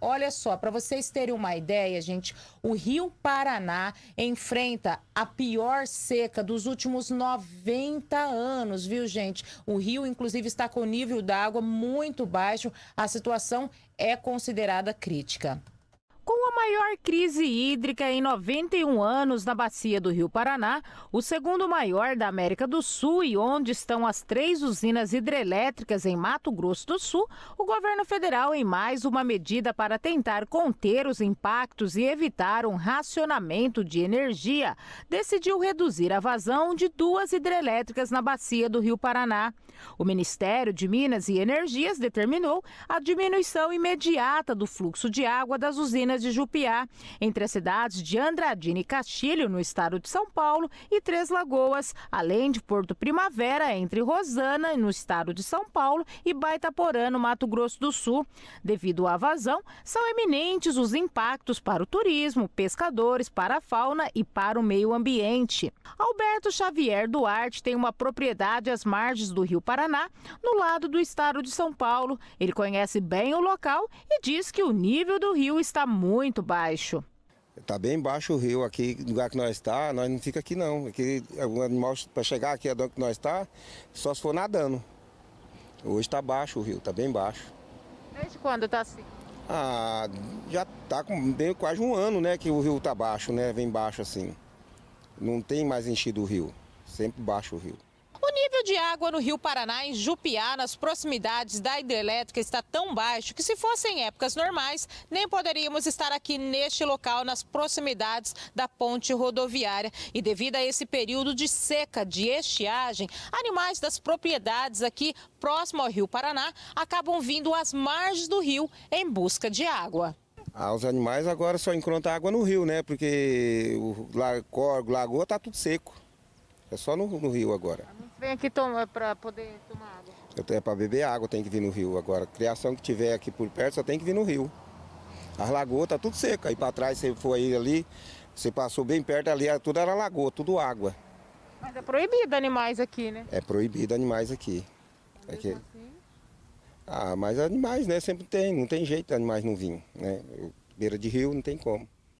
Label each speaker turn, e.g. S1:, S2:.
S1: Olha só, para vocês terem uma ideia, gente, o Rio Paraná enfrenta a pior seca dos últimos 90 anos, viu, gente? O rio, inclusive, está com o nível d'água muito baixo. A situação é considerada crítica maior crise hídrica em 91 anos na bacia do Rio Paraná, o segundo maior da América do Sul e onde estão as três usinas hidrelétricas em Mato Grosso do Sul, o governo federal, em mais uma medida para tentar conter os impactos e evitar um racionamento de energia, decidiu reduzir a vazão de duas hidrelétricas na bacia do Rio Paraná. O Ministério de Minas e Energias determinou a diminuição imediata do fluxo de água das usinas de Jupiter entre as cidades de Andradina e Castilho, no estado de São Paulo, e Três Lagoas, além de Porto Primavera, entre Rosana, no estado de São Paulo, e Baitaporã, no Mato Grosso do Sul. Devido à vazão, são eminentes os impactos para o turismo, pescadores, para a fauna e para o meio ambiente. Alberto Xavier Duarte tem uma propriedade às margens do Rio Paraná, no lado do estado de São Paulo. Ele conhece bem o local e diz que o nível do rio está muito baixo.
S2: Está bem baixo o rio aqui, no lugar que nós está, nós não fica aqui não. Aqui, o animal para chegar aqui onde nós está, só se for nadando. Hoje está baixo o rio, está bem baixo.
S1: Desde quando está assim?
S2: Ah, já está com bem, quase um ano, né, que o rio está baixo, né, vem baixo assim. Não tem mais enchido o rio, sempre baixo o rio
S1: de água no Rio Paraná, em Jupiá, nas proximidades da hidrelétrica, está tão baixo que, se fossem épocas normais, nem poderíamos estar aqui neste local, nas proximidades da ponte rodoviária. E devido a esse período de seca, de estiagem, animais das propriedades aqui próximo ao Rio Paraná acabam vindo às margens do rio em busca de água.
S2: Ah, os animais agora só encontram água no rio, né? Porque o lago, lagoa está tudo seco. É só no, no rio agora.
S1: Vem aqui para poder tomar
S2: água. É para beber água, tem que vir no rio agora. Criação que tiver aqui por perto só tem que vir no rio. As lagoas tá tudo seca. Aí para trás você foi ali, você passou bem perto ali, tudo era lagoa, tudo água.
S1: Mas é proibido animais aqui, né?
S2: É proibido animais aqui. É aqui. Assim? Ah, mas animais, né? Sempre tem, não tem jeito animais não vir, né? Beira de rio não tem como.